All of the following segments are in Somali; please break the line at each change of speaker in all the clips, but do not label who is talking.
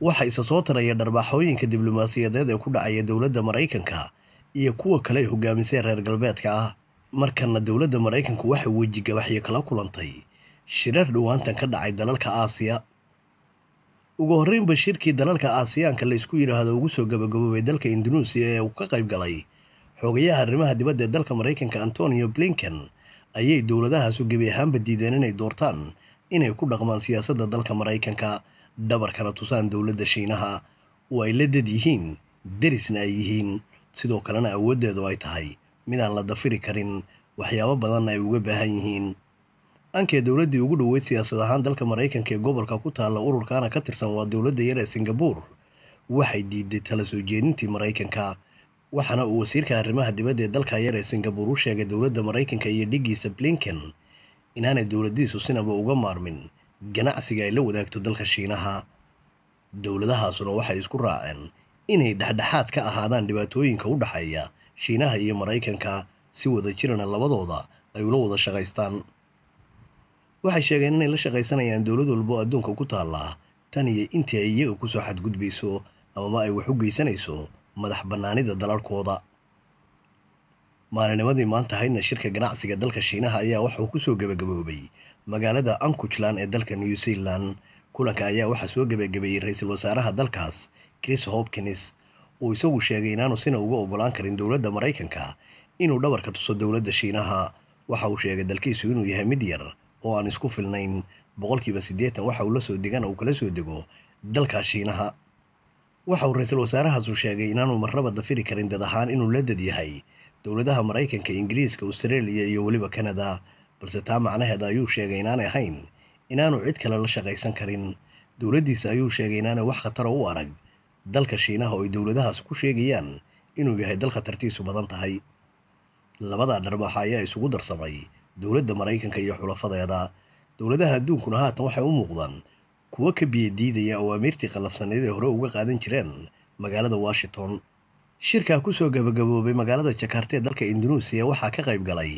waxa isa soo taraya dharbaaxooyinka diblomaasiyadeed ee ku dhacaya dowladda maraykanka iyo kuwa kale ay hogaamiseen reer galbeedka ah markana dowladda maraykanku waxay wejigabaxyo kala kulantay shirar dhowaantan ka dhacay dalalka aasiya ugu horreynba shirkii dalalka aasiyaanka laysku yidhaahdo ugu soo gabagaboobay dalka indunuusiya ee uu ka qayb galay xogayaha arrimaha dibadda ee dalka maraykanka antonio blinken ayay dowladahaasu gebi ahaanba diideen inay doortaan inay ku dhaqmaan siyaasadda dalka maraykanka dhabarkana tusaan dowladda shiinaha oo ay la dad yihiin derisna ay yihiin sidoo kalena awooddeedu ay tahay midaan la dafiri karin waxyaabo badanna ay uga baahan yihiin ankee dowladdii ugu dhoweyd siyaasad ahaan dalka maraykanka ee gobolka ku taalla ururkaana ka tirsan waa dowladda yar ee singabuur waxay diiday tala soo jeedintii maraykanka waxaana uu wasiirka arrimaha dibadda ee dalka yar ee singabuur u sheegay dowladda maraykanka iyo dhiggiisa blinken inaanay dowladdiisu sinaba ah uga maarmin ganacsiga ay la wadaagto dalka shiinaha dowladahaasuna waxay isku raaceen inay dhexdhexaad ka ahaadaan dhibaatooyinka u dhexeeya shiinaha iyo maraykanka si wada jirana labadooda ay ula wada shaqaystaan waxay sheegeen inay la shaqaysanayaan dowlad walbo adduunka ku taalla tan iyo intii ay iyaga kusoo xadgudbayso amaba ay wax u geysanayso madax bannaanida dalalkooda maalinimadii maanta haydna shirka ganacsiga dalka shiinaha ayaa waxauu soo gabagaboobay magaalada ankuchlan ee dalka new zealand kulanka ayaa waxaa soo gebagabeeyey ra-iisul wasaaraha dalkaas chris hopkins uu isagu sheegay inaanu sina uga ogolaan karin dowladda maraykanka inuu dhabarka tuso dowladda shiinaha waxa uu sheegay dalkiisu inuu yahay mid yar oo aan isku filnayn boqolkiiba siddeetan waxa uu la soo degana uu kala soo dego dalka shiinaha waxa uu ra-iisul wasaarahaasu sheegay inaanu marnaba dafiri karin dad ahaan inuu la dad yahay dowladaha maraykanka ingiriiska austraeliya iyo weliba kanada balse taa macnaheeda ayuu sheegay inaanay ahayn inaanu cid kale la shaqaysan karin dowladdiisa ayuu sheegay inaanay wax khataro u arag dalka shiinaha oo ay dowladahaas ku sheegayaan inuu yahay dal khatartiisu badan tahay labadaa dharbaaxa ayaa isugu darsamay dowladda maraykanka iyo xulafadeeda dowladaha adduunkuna haatan waxay u muuqdaan kuwo ka biya diidaya oo amiirtii qallafsaneed ee hore uga qaadan jireen magaalada washington shirkaa kusoo gabagaboobay magaalada jakarta ee dalka indunuusiya waxaa ka qayb galay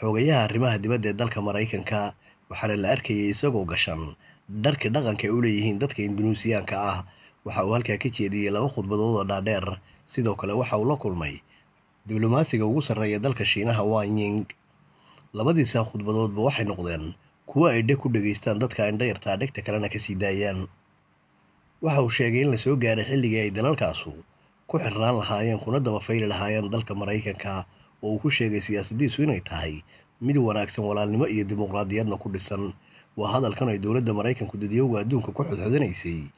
xoogayaha arrimaha dibadda ee dalka maraykanka waxaana la arkayay isagoo gashan dharkii dhaqanka u leeyihiin dadka indunuusiyaanka ah waxa uu halkaa ka jeediyey laba khudbadood dhaadheer sidoo kale waxa uu la kulmay diblomaasiga ugu sarreeya dalka shiinaha wanying labadiisa khudbadoodba waxay noqdeen kuwo ay dheg ku dhegaystaan dadka indhayartaa dhegta kalena kasii daayaan waxa uu sheegay in lasoo gaaray xilligii ay dalalkaasu ku xirnaan lahaayeen kuna daba fayli lahaayeen dalka maraykanka oo uu ku sheegay siyaasadiisu inay tahay mid wanaagsan walaalnimo iyo dimuqraadiyadna ku dhisan waa hadalkan ay dowladda maraykanku dadiyowga adduunka ku xodxodanaysay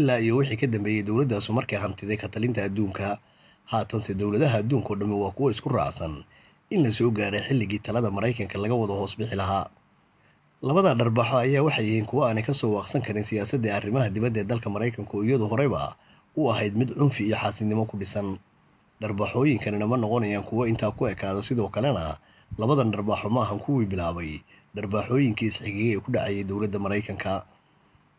ilaa iyo wixii ka dambeeyey dowladdaasu markay hantiday katalinta adduunka haatanse dowladaha adduunkao dhammi waa kuwo isku raacsan in la soo gaaray xilligii talada maraykanka laga wada hoos bixi lahaa labada dharbaxo ayaa waxay yihiin kuwo aanay ka soo waaqsan karin siyaasadda arrimaha dibadda ee dalka maraykanku iyadu horeyba u ahayd mid cunfi iyo xaasidnimo ku dhisan dharbaxooyinkanina ma noqonayaan kuwo intaa ku ekaada sidoo kalena labadan dharbaaxo maahan kuwii bilaabay dharbaaxooyinkii isxigiga ee ku dhacayay dowladda maraykanka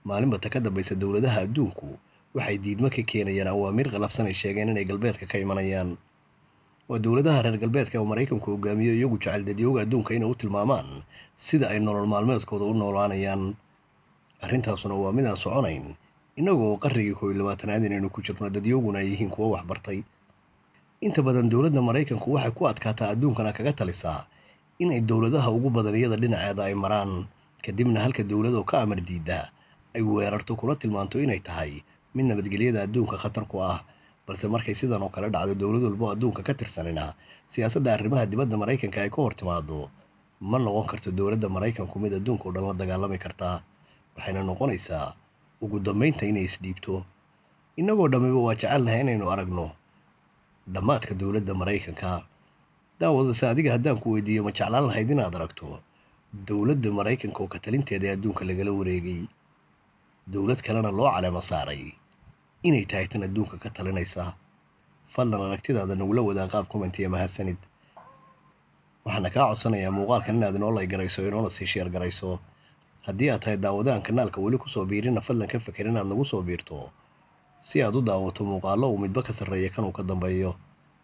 maalinbata ka dambaysa dowladaha adduunku waxay diidma ka keenayaan awaamiir qalafsan ay sheegeen inay galbeedka ka imanayaan waa dowladaha reer galbeedka oo maraykanku hogaamiyo iyagu jecel dadyooga adduunka inay u tilmaamaan sida ay nolol maalmeedkooda u noolaanayaan arrintaasuna waa midaan soconayn innagoo qarrigii kooiyo labaatanaad inaynu ku jirno dadyooguna ay yihiin kuwo waxbartay inta badan dowladda maraykanku waxay ku adkaataa adduunkana kaga talisaa inay dowladaha ugu badan iyada dhinaceeda ay maraan kadibna halka dowladoo ka amar diida ay weerarto kula tilmaanto inay tahay mid nabadgelyada adduunka khatar ku ah balse markay sidan oo kale dhacdo dowlad walbo adduunka ka tirsanina siyaasadda arrimaha dibadda maraykanka ay ka hor timaado ma noqon karto dowladda maraykanku mid adduunka o dhan la dagaalami karta waxayna noqonaysaa ugu dambaynta inay isdhiibto innagoo dhammiba waa jecelnahay inaynu aragno dhammaadka dowladda maraykanka daawadase adiga haddaan ku weydiiyo ma jeclaan lahayd inaad aragto dowladda maraykanka oo ka talinteeda ee adduunka lagala wareegay dowlad kalena loo caleemo saaray inay tahay tan adduunka ka talinaysa fadlan aragtidaada nagula wadaa qaab comment iyo mahadsanid waxaana kaa codsanayaa muuqaalkan inaad inoo laygarayso inoona sii sheer garayso haddii aad tahay daawadaan kanaalka weli kusoo biirina fadlan ka feker inaad nagu soo biirto si aad u daawato muuqaallo uu midba ka sarreeya kan uu ka dambeeyo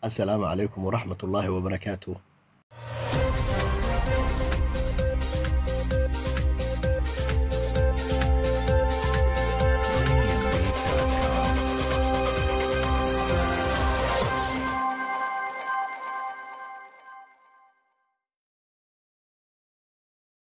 asalaamu calaykum waraxmatullaahi wabarakaatu